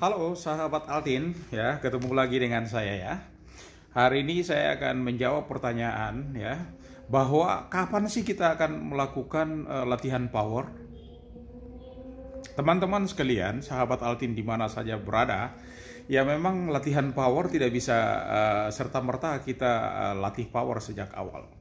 Halo sahabat Altin, ya ketemu lagi dengan saya ya. Hari ini saya akan menjawab pertanyaan ya bahwa kapan sih kita akan melakukan uh, latihan power? Teman-teman sekalian, sahabat Altin di mana saja berada, ya memang latihan power tidak bisa uh, eh, serta merta kita uh, latih power sejak awal.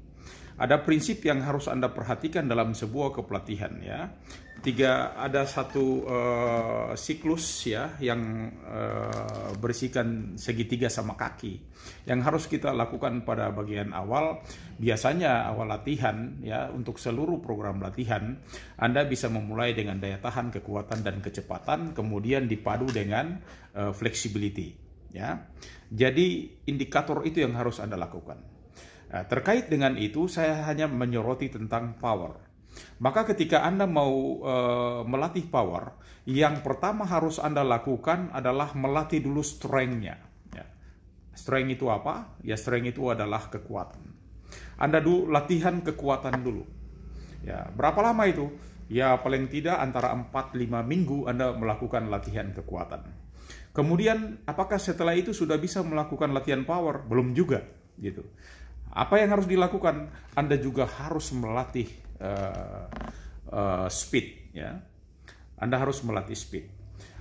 Ada prinsip yang harus Anda perhatikan dalam sebuah kepelatihan ya. Tiga ada satu uh, siklus ya yang uh, berisikan segitiga sama kaki yang harus kita lakukan pada bagian awal biasanya awal latihan ya untuk seluruh program latihan Anda bisa memulai dengan daya tahan, kekuatan dan kecepatan kemudian dipadu dengan uh, eh, flexibility ya. Jadi indikator itu yang harus Anda lakukan. Nah, terkait dengan itu, saya hanya menyoroti tentang power. Maka ketika Anda mau e, melatih power, yang pertama harus Anda lakukan adalah melatih dulu strength-nya. Ya. Strength itu apa? Ya strength itu adalah kekuatan. Anda dulu latihan kekuatan dulu. Ya, berapa lama itu? Ya paling tidak antara 4-5 minggu Anda melakukan latihan kekuatan. Kemudian apakah setelah itu sudah bisa melakukan latihan power? Belum juga gitu. Apa yang harus dilakukan? Anda juga harus melatih uh, uh, speed, ya. Anda harus melatih speed.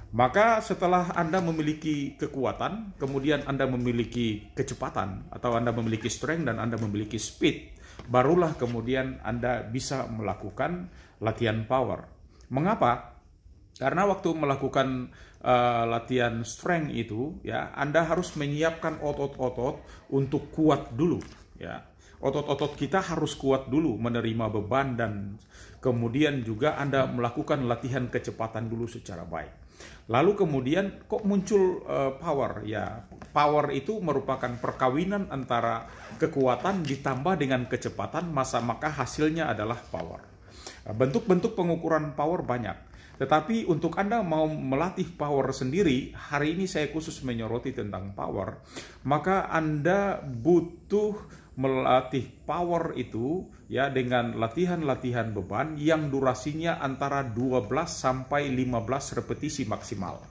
Maka setelah Anda memiliki kekuatan, kemudian Anda memiliki kecepatan atau Anda memiliki strength dan Anda memiliki speed, barulah kemudian Anda bisa melakukan latihan power. Mengapa? Karena waktu melakukan uh, latihan strength itu, ya, Anda harus menyiapkan otot-otot untuk kuat dulu ya otot-otot kita harus kuat dulu menerima beban dan kemudian juga Anda melakukan latihan kecepatan dulu secara baik. Lalu kemudian kok muncul uh, power ya. Power itu merupakan perkawinan antara kekuatan ditambah dengan kecepatan masa maka hasilnya adalah power. Bentuk-bentuk pengukuran power banyak. Tetapi untuk Anda mau melatih power sendiri, hari ini saya khusus menyoroti tentang power, maka Anda butuh melatih power itu ya dengan latihan-latihan beban yang durasinya antara 12 sampai 15 repetisi maksimal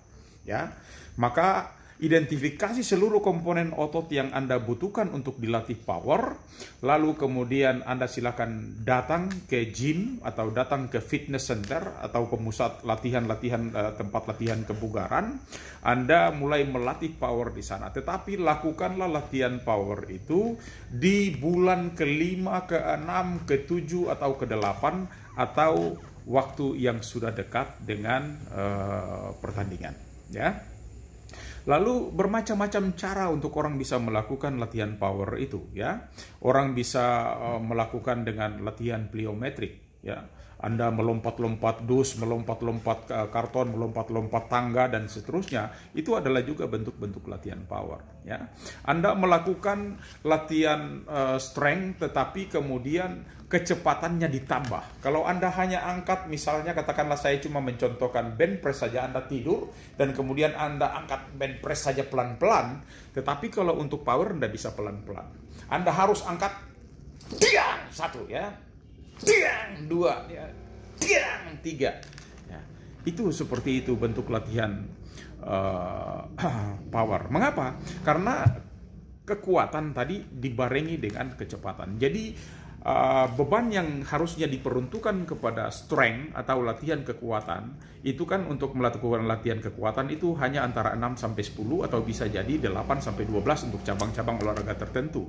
ya maka identifikasi seluruh komponen otot yang Anda butuhkan untuk dilatih power, lalu kemudian Anda silakan datang ke gym atau datang ke fitness center atau pemusat latihan-latihan eh, tempat latihan kebugaran, Anda mulai melatih power di sana. Tetapi lakukanlah latihan power itu di bulan ke ke kelima, ke tujuh atau ke kedelapan atau waktu yang sudah dekat dengan uh, pertandingan, ya. Lalu bermacam-macam cara untuk orang bisa melakukan latihan power itu ya. Orang bisa eh, melakukan dengan latihan pliometrik ya. Anda melompat-lompat dus, melompat-lompat eh, karton, melompat-lompat tangga dan seterusnya, itu adalah juga bentuk-bentuk latihan power, ya. Anda melakukan latihan uh, strength tetapi kemudian kecepatannya ditambah. Kalau Anda hanya angkat misalnya katakanlah saya cuma mencontohkan bench press saja Anda tidur dan kemudian Anda angkat bench press saja pelan-pelan, tetapi kalau untuk power Anda bisa pelan-pelan. Anda harus angkat tiang satu ya tiang dua iya. tiang tiga ya, itu seperti itu bentuk latihan uh, power mengapa karena kekuatan tadi dibarengi dengan kecepatan jadi Eh, beban yang harusnya diperuntukkan kepada strength atau latihan kekuatan itu kan untuk melakukan latihan kekuatan itu hanya antara 6 sampai 10 atau bisa jadi 8 sampai 12 untuk cabang-cabang olahraga tertentu.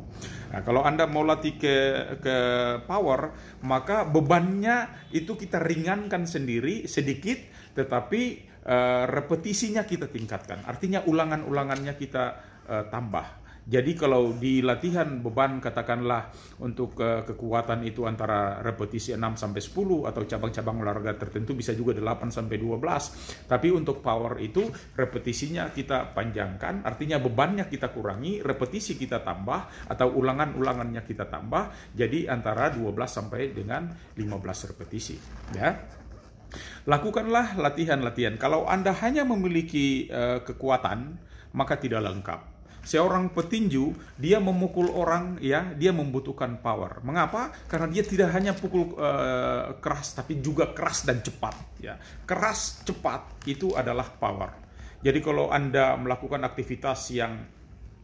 Nah, kalau Anda mau latih ke ke power, maka bebannya itu kita ringankan sendiri sedikit tetapi uh, repetisinya kita tingkatkan. Artinya ulangan-ulangannya kita uh, tambah. Jadi kalau di latihan beban katakanlah untuk uh, kekuatan itu antara repetisi 6 sampai 10 atau cabang-cabang olahraga tertentu bisa juga 8 sampai 12. Tapi untuk power itu repetisinya kita panjangkan, artinya bebannya kita kurangi, repetisi kita tambah atau ulangan-ulangannya kita tambah. Jadi antara 12 sampai dengan 15 repetisi, ya. Lakukanlah latihan-latihan. Kalau Anda hanya memiliki uh, kekuatan, maka tidak lengkap seorang petinju dia memukul orang ya dia membutuhkan power mengapa karena dia tidak hanya pukul uh, keras tapi juga keras dan cepat ya keras cepat itu adalah power jadi kalau anda melakukan aktivitas yang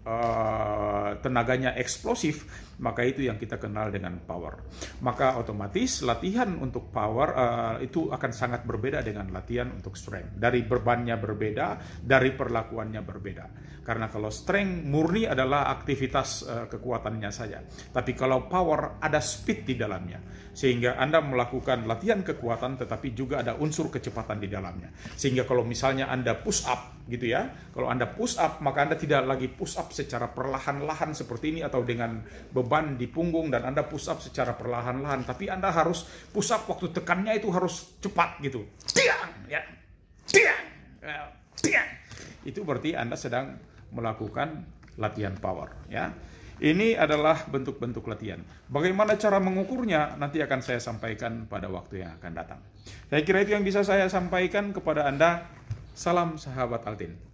Eh, tenaganya eksplosif, maka itu yang kita kenal dengan power. Maka otomatis latihan untuk power uh, itu akan sangat berbeda dengan latihan untuk strength. Dari bebannya berbeda, dari perlakuannya berbeda. Karena kalau strength murni adalah aktivitas uh, kekuatannya saja. Tapi kalau power ada speed di dalamnya. Sehingga Anda melakukan latihan kekuatan tetapi juga ada unsur kecepatan di dalamnya. Sehingga kalau misalnya Anda push up gitu ya, kalau Anda push up maka Anda tidak lagi push up secara perlahan-lahan seperti ini atau dengan beban di punggung dan Anda push up secara perlahan-lahan. Tapi Anda harus push up waktu tekannya itu harus cepat gitu. Tiang, ya. Tiang, ya. tiang. Itu berarti Anda sedang melakukan latihan power, ya. Ini adalah bentuk-bentuk latihan. Bagaimana cara mengukurnya nanti akan saya sampaikan pada waktu yang akan datang. Saya kira itu yang bisa saya sampaikan kepada Anda. Salam sahabat Altin.